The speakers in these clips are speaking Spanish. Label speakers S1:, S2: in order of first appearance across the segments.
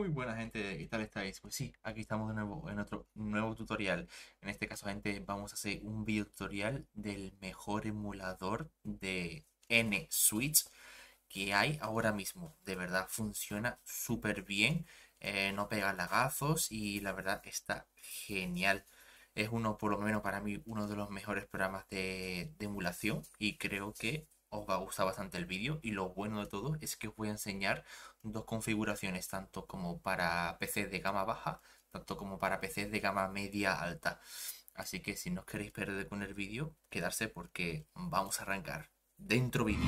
S1: Muy buena gente, ¿qué tal estáis? Pues sí, aquí estamos de nuevo en otro nuevo tutorial. En este caso, gente, vamos a hacer un video tutorial del mejor emulador de N Switch que hay ahora mismo. De verdad, funciona súper bien, eh, no pega lagazos y la verdad está genial. Es uno, por lo menos para mí, uno de los mejores programas de emulación y creo que os va a gustar bastante el vídeo y lo bueno de todo es que os voy a enseñar dos configuraciones, tanto como para PCs de gama baja, tanto como para PCs de gama media alta. Así que si no os queréis perder con el vídeo, quedarse porque vamos a arrancar dentro vídeo.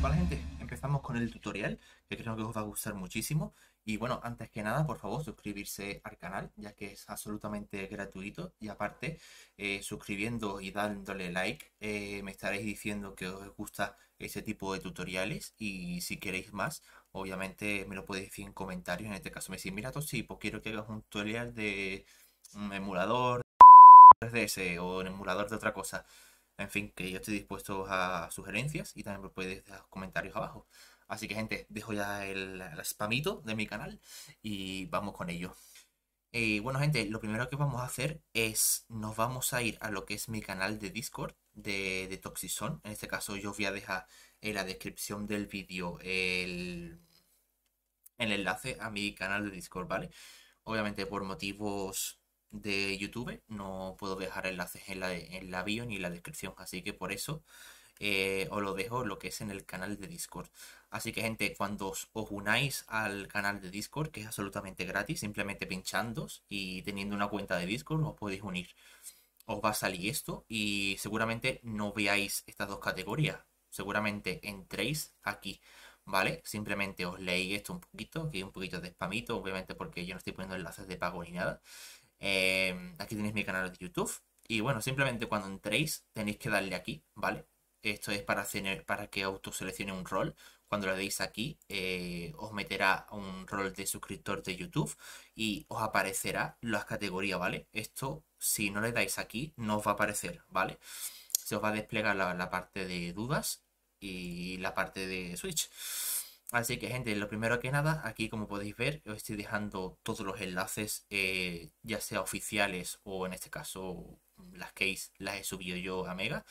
S1: Vale gente, empezamos con el tutorial que creo que os va a gustar muchísimo y bueno, antes que nada, por favor, suscribirse al canal, ya que es absolutamente gratuito. Y aparte, eh, suscribiendo y dándole like, eh, me estaréis diciendo que os gusta ese tipo de tutoriales. Y si queréis más, obviamente me lo podéis decir en comentarios. En este caso, me decís, mira, Tosi, pues quiero que hagas un tutorial de un emulador de 3DS o un emulador de otra cosa. En fin, que yo estoy dispuesto a sugerencias y también me podéis dejar comentarios abajo. Así que gente, dejo ya el, spamito de mi canal y vamos con ello. Eh, bueno gente, lo primero que vamos a hacer es nos vamos a ir a lo que es mi canal de Discord de, de Toxison. En este caso yo os voy a dejar en la descripción del vídeo el, el enlace a mi canal de Discord, ¿vale? Obviamente por motivos de YouTube no puedo dejar enlaces en la, en la bio ni en la descripción, así que por eso eh, os lo dejo, lo que es en el canal de Discord. Así que gente, cuando os, unáis al canal de Discord, que es absolutamente gratis, simplemente pinchándos y teniendo una cuenta de Discord os podéis unir. Os va a salir esto y seguramente no veáis estas dos categorías. Seguramente entréis aquí. ¿vale? Simplemente os leí esto un poquito, aquí un poquito de spamito, obviamente porque yo no estoy poniendo enlaces de pago ni nada. Eh, aquí tenéis mi canal de YouTube. Y bueno, simplemente cuando entréis tenéis que darle aquí, ¿vale? Esto es para, para que seleccione un rol. Cuando le deis aquí, eh, os meterá un rol de suscriptor de YouTube y os aparecerá las categorías, ¿vale? Esto, si no le dais aquí, no os va a aparecer, ¿vale? Se os va a desplegar la, parte de dudas y la parte de Switch. Así que gente, lo primero que nada, aquí como podéis ver, os estoy dejando todos los enlaces, eh, ya sea oficiales o en este caso las que las he subido yo a Mega,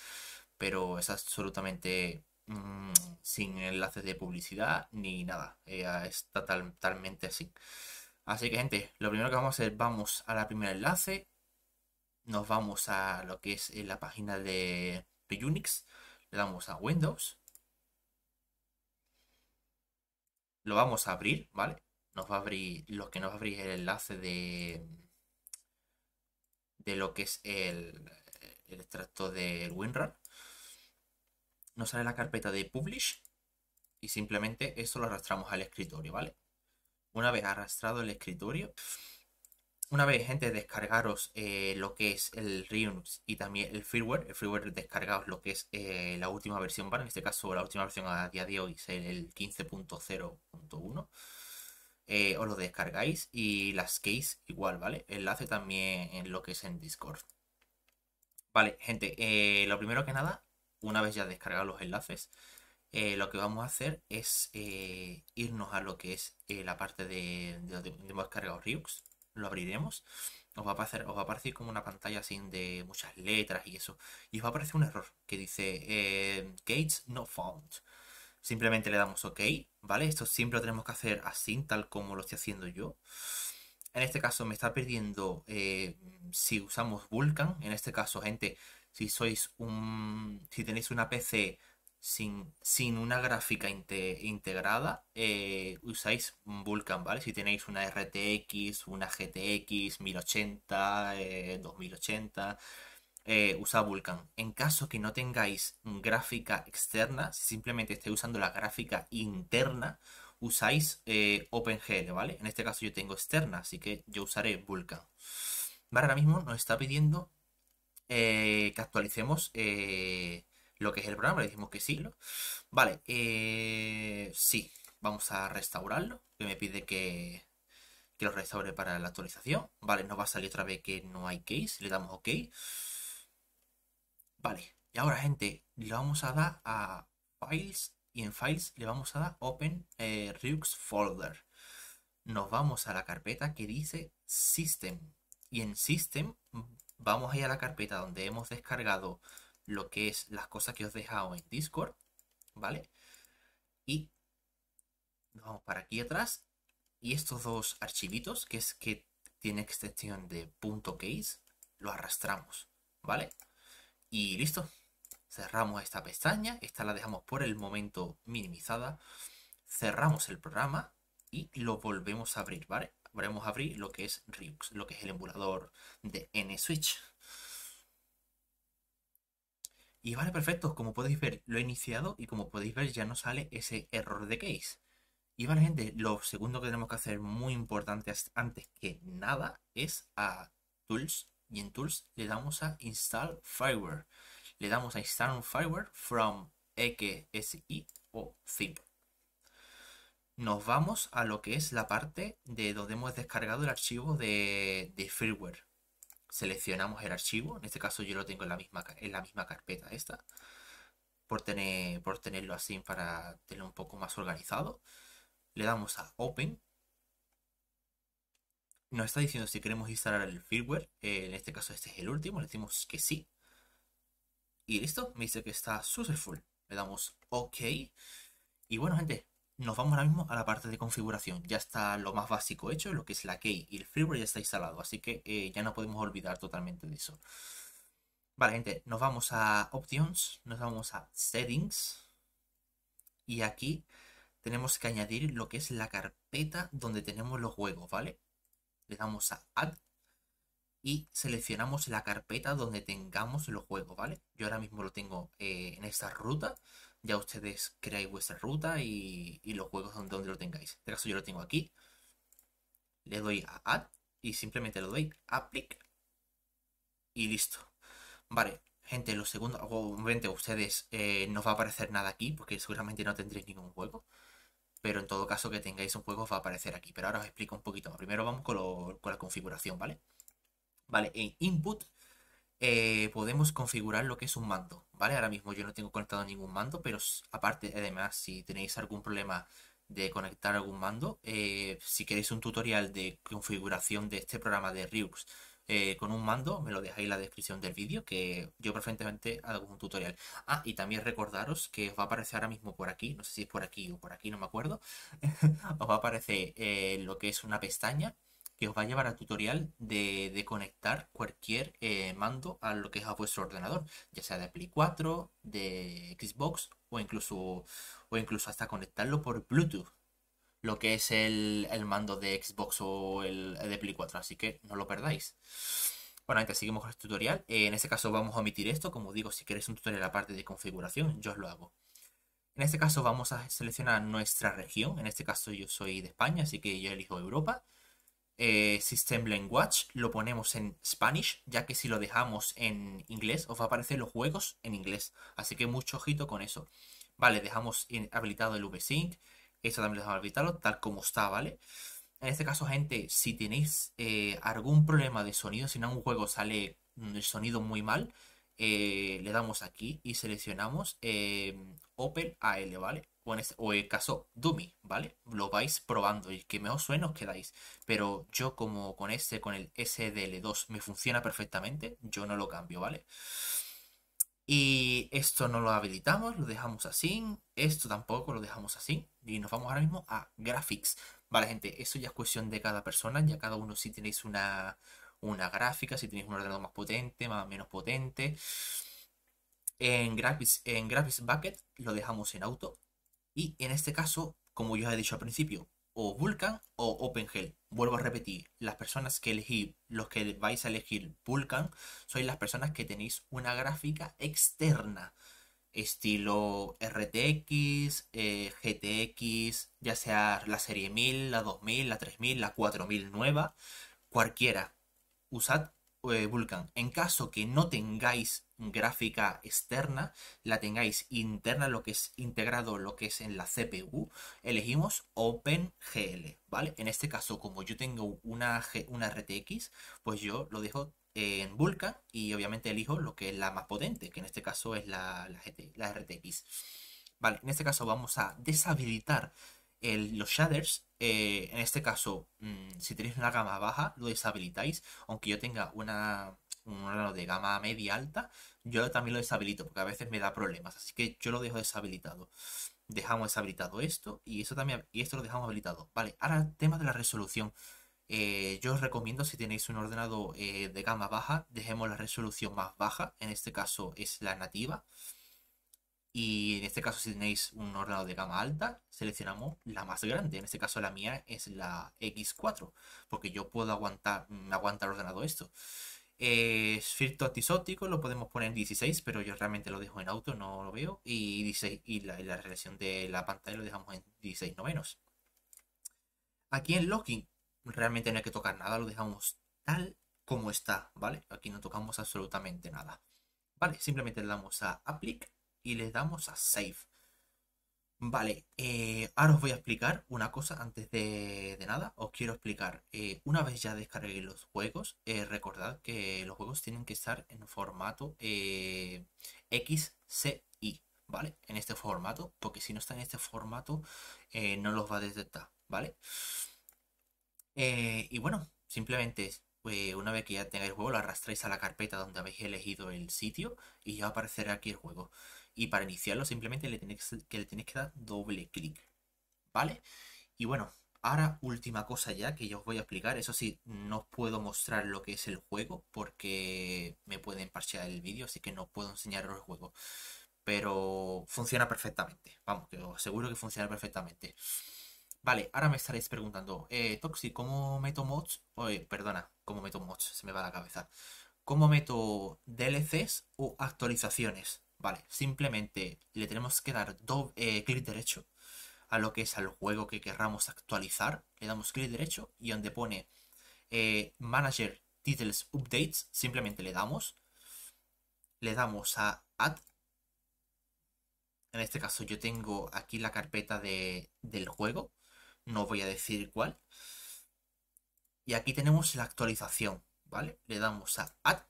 S1: pero es absolutamente mm, sin enlaces de publicidad ni nada. está talmente totalmente así. Así que gente, lo primero que vamos a hacer, vamos a la primera enlace, nos vamos a lo que es eh, la página de, Unix, le damos a Windows, lo vamos a abrir, ¿vale? Nos va a abrir, lo que nos va a abrir el enlace de, de lo que es el, el extracto del WinRAR nos sale la carpeta de publish y simplemente esto lo arrastramos al escritorio, ¿vale? Una vez arrastrado el escritorio, una vez, gente, descargaros eh, lo que es el Linux y también el firmware El freeware descargaos lo que es eh, la última versión, ¿vale? En este caso, la última versión a día de hoy es el 15.0.1. Eh, os lo descargáis y las keys igual, ¿vale? Enlace también en lo que es en Discord. Vale, gente, lo primero que nada, una vez ya descargados los enlaces, eh, lo que vamos a hacer es eh, irnos a lo que es eh, la parte de, donde hemos descargado Riux, lo abriremos, os va, a aparecer, a como una pantalla así de muchas letras y eso, y os va a aparecer un error que dice Gates No found. Simplemente le damos OK, ¿vale? Esto siempre lo tenemos que hacer así, tal como lo estoy haciendo yo. En este caso me está perdiendo. si usamos Vulkan, en este caso, gente, si sois un. si tenéis una PC sin, sin una gráfica integrada, eh, usáis Vulkan, ¿vale? Si tenéis una RTX, una GTX 1080, 2080. Eh, usa Vulkan. En caso que no tengáis gráfica externa, si simplemente estéis usando la gráfica interna, usáis eh, OpenGL, ¿vale? En este caso yo tengo externa, así que yo usaré Vulkan. Ahora mismo nos está pidiendo eh, que actualicemos eh, lo que es el programa. Le decimos que sí. Vale, eh, sí, vamos a restaurarlo. Que me pide que, que lo restaure para la actualización. Vale, nos va a salir otra vez que no hay case. Le damos OK. Vale, y ahora, gente, le vamos a dar a Files y en Files le vamos a dar Open eh, Rux Folder. Nos vamos a la carpeta que dice System. Y en System vamos a ir a la carpeta donde hemos descargado lo que es las cosas que os he dejado en Discord, ¿vale? Y nos vamos para aquí atrás y estos dos archivitos, que es que tiene extensión de .case, lo arrastramos, ¿vale? Y listo. Cerramos esta pestaña, esta la dejamos por el momento minimizada, cerramos el programa y lo volvemos a abrir, ¿vale? a abrir lo que es Ryux, lo que es el emulador de N-Switch. Y vale, perfecto, como podéis ver lo he iniciado y como podéis ver ya no sale ese error de case. Y vale gente, lo segundo que tenemos que hacer muy importante antes que nada es a Tools y en Tools le damos a Install Fireware. Le damos a Install Fireware from EKSI o zip nos vamos a lo que es la parte de donde hemos descargado el archivo de, firmware. Seleccionamos el archivo, en este caso yo lo tengo en la misma, en la misma carpeta esta, por, tener, por tenerlo así para tenerlo un poco más organizado. Le damos a Open. Nos está diciendo si queremos instalar el firmware, eh, en este caso este es el último, le decimos que sí. Y listo, me dice que está successful. Le damos OK. Y bueno, gente, nos vamos ahora mismo a la parte de configuración. Ya está lo más básico hecho, lo que es la key y el freeware ya está instalado, así que eh, ya no podemos olvidar totalmente de eso. Vale, gente, nos vamos a Options, nos vamos a Settings y aquí tenemos que añadir lo que es la carpeta donde tenemos los juegos, ¿vale? Le damos a Add y seleccionamos la carpeta donde tengamos los juegos, ¿vale? Yo ahora mismo lo tengo eh, en esta ruta ya ustedes creáis vuestra ruta y, los juegos donde, lo tengáis. En este caso yo lo tengo aquí. Le doy a Add y simplemente lo doy a click Y listo. Vale, gente, lo segundo, obviamente ustedes eh, no va a aparecer nada aquí porque seguramente no tendréis ningún juego. Pero en todo caso que tengáis un juego os va a aparecer aquí. Pero ahora os explico un poquito más. Primero vamos con, con la configuración, ¿vale? Vale, en Input eh, podemos configurar lo que es un mando, ¿vale? Ahora mismo yo no tengo conectado ningún mando, pero aparte, además, si tenéis algún problema de conectar algún mando, eh, si queréis un tutorial de configuración de este programa de Riux eh, con un mando, me lo dejáis en la descripción del vídeo, que yo perfectamente hago un tutorial. Ah, y también recordaros que os va a aparecer ahora mismo por aquí, no sé si es por aquí o por aquí, no me acuerdo, os va a aparecer lo que es una pestaña que os va a llevar a tutorial de, conectar cualquier eh, mando a lo que es a vuestro ordenador, ya sea de Play 4, de Xbox o incluso, o incluso hasta conectarlo por Bluetooth, lo que es el, mando de Xbox o el, de Play 4, así que no lo perdáis. Bueno, antes seguimos con el tutorial. Eh, en este caso vamos a omitir esto, como digo, si queréis un tutorial aparte de configuración, yo os lo hago. En este caso vamos a seleccionar nuestra región, en este caso yo soy de España, así que yo elijo Europa. Eh, System Language lo ponemos en Spanish, ya que si lo dejamos en inglés os va a aparecer los juegos en inglés. Así que mucho ojito con eso. Vale, dejamos habilitado el VSync. Eso también lo dejamos habilitado, tal como está, ¿vale? En este caso, gente, si tenéis eh, algún problema de sonido, si en algún juego sale mm, el sonido muy mal, eh, le damos aquí y seleccionamos eh, em, AL, ¿vale? Este, o en, el caso Dummy, ¿vale? Lo vais probando y que mejor suene os quedáis. Pero yo como con este, con el SDL2 me funciona perfectamente, yo no lo cambio, ¿vale? Y esto no lo habilitamos, lo dejamos así, esto tampoco lo dejamos así. Y nos vamos ahora mismo a Graphics. Vale, gente, Esto ya es cuestión de cada persona, ya cada uno si tenéis una, una gráfica, si tenéis un ordenador más potente, más menos potente. En Graphics, en Bucket lo dejamos en auto. Y en este caso, como yo os he dicho al principio, o Vulkan o OpenGL. Vuelvo a repetir, las personas que elegí, los que vais a elegir Vulkan, sois las personas que tenéis una gráfica externa estilo RTX, eh, GTX, ya sea la serie 1000, la 2000, la 3000, la 4000 nueva, cualquiera usad eh, Vulkan. En caso que no tengáis gráfica externa, la tengáis interna, lo que es integrado, lo que es en la CPU, elegimos OpenGL, ¿vale? En este caso, como yo tengo una, una RTX, pues yo lo dejo en Vulkan y obviamente elijo lo que es la más potente, que en este caso es la, RTX. Vale, en este caso vamos a deshabilitar los shaders, eh, en este caso, mm, si tenéis una gama baja, lo deshabilitáis. Aunque yo tenga una, un de gama media alta, yo también lo deshabilito, porque a veces me da problemas. Así que yo lo dejo deshabilitado. Dejamos deshabilitado esto y esto también y esto lo dejamos habilitado. Vale, ahora tema de la resolución. Eh, yo os recomiendo si tenéis un ordenador eh, de gama baja, dejemos la resolución más baja, en este caso es la nativa. Y en este caso, si tenéis un ordenado de gama alta, seleccionamos la más grande. En este caso, la mía es la X4, porque yo puedo aguantar, mm, ordenado aguanta el esto. es filtro antisóptico, lo podemos poner en 16, pero yo realmente lo dejo en auto, no lo veo. Y, y la, relación de la pantalla lo dejamos en 16 no menos. Aquí en Locking, realmente no hay que tocar nada, lo dejamos tal como está, ¿vale? Aquí no tocamos absolutamente nada. Vale, simplemente le damos a apply y le damos a save. Vale, eh, ahora os voy a explicar una cosa antes de, nada. Os quiero explicar, eh, una vez ya descarguéis los juegos, eh, recordad que los juegos tienen que estar en formato XCI, ¿vale? En este formato, porque si no está en este formato, no los va a detectar, ¿vale? y bueno, simplemente una vez que ya tengáis el juego, lo arrastráis a la carpeta donde habéis elegido el sitio y ya aparecerá aquí el juego. Y para iniciarlo simplemente le tenéis que, le que dar doble clic. ¿Vale? Y bueno, ahora última cosa ya que yo os voy a explicar. Eso sí, no os puedo mostrar lo que es el juego porque me pueden parchear el vídeo, así que no puedo enseñaros el juego. Pero funciona perfectamente. Vamos, que os aseguro que funciona perfectamente. Vale, ahora me estaréis preguntando, eh, Toxi, ¿cómo meto mods? perdona, ¿cómo meto mods? Se me va la cabeza. ¿Cómo meto DLCs o actualizaciones? Vale, simplemente le tenemos que dar eh, clic derecho a lo que es al juego que querramos actualizar. Le damos clic derecho y donde pone eh, Manager Titles Updates, simplemente le damos. Le damos a Add. En este caso yo tengo aquí la carpeta del juego. No voy a decir cuál. Y aquí tenemos la actualización, ¿vale? Le damos a Add.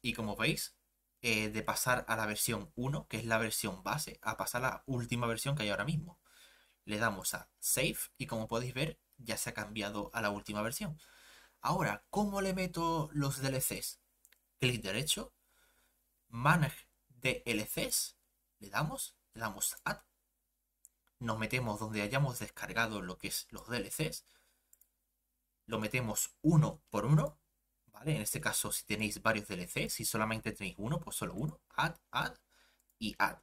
S1: Y como veis, eh, de pasar a la versión 1, que es la versión base, a pasar a la última versión que hay ahora mismo. Le damos a Save y como podéis ver ya se ha cambiado a la última versión. Ahora, ¿cómo le meto los DLCs? Clic derecho, Manage DLCs, le damos, le damos Add, nos metemos donde hayamos descargado lo que es los DLCs, lo metemos uno por uno en este caso, si tenéis varios DLC, si solamente tenéis uno, pues solo uno, add, add y add.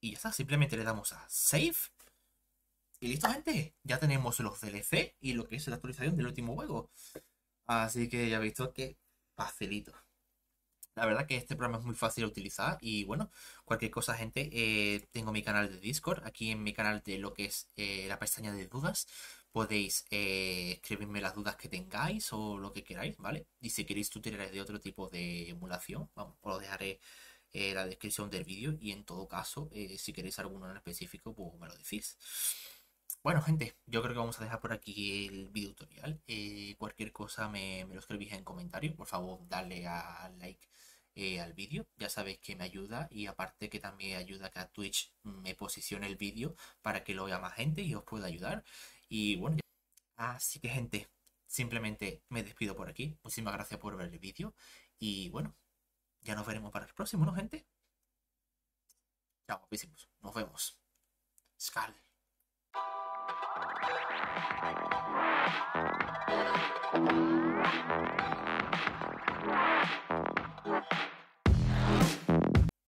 S1: Y ya está, simplemente le damos a save. Y listo, gente, ya tenemos los DLC y lo que es la actualización del último juego. Así que ya visto que facilito. La verdad que este programa es muy fácil de utilizar y bueno, cualquier cosa gente, eh, tengo mi canal de Discord, aquí en mi canal de lo que es eh, la pestaña de dudas, podéis eh, escribirme las dudas que tengáis o lo que queráis, ¿vale? Y si queréis tutoriales de otro tipo de emulación, vamos, os dejaré en eh, la descripción del vídeo y en todo caso, eh, si queréis alguno en específico, pues me lo decís. Bueno, gente, yo creo que vamos a dejar por aquí el video tutorial. cualquier cosa me, lo escribís en comentario. Por favor, dale al like al vídeo. Ya sabéis que me ayuda y aparte que también ayuda que a Twitch me posicione el vídeo para que lo vea más gente y os pueda ayudar. Y bueno, así que gente, simplemente me despido por aquí. Muchísimas gracias por ver el vídeo. Y bueno, ya nos veremos para el próximo, ¿no, gente? Chao, guapísimos. Nos vemos. Skal.